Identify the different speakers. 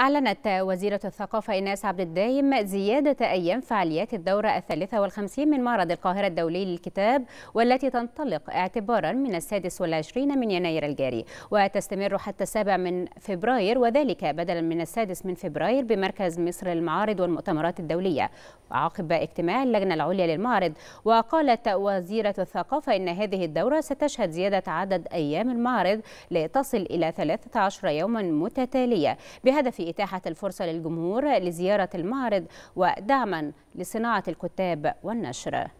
Speaker 1: أعلنت وزيرة الثقافة إناس عبد الدايم زيادة أيام فعاليات الدورة الثالثة والخمسين من معرض القاهرة الدولي للكتاب والتي تنطلق اعتبارا من السادس والعشرين من يناير الجاري وتستمر حتى السابع من فبراير وذلك بدلا من السادس من فبراير بمركز مصر المعارض والمؤتمرات الدولية عقب اجتماع اللجنة العليا للمعرض وقالت وزيرة الثقافة إن هذه الدورة ستشهد زيادة عدد أيام المعرض لتصل إلى 13 يوما متتالية بهدف إتاحة الفرصة للجمهور لزيارة المعرض ودعما لصناعة الكتاب والنشر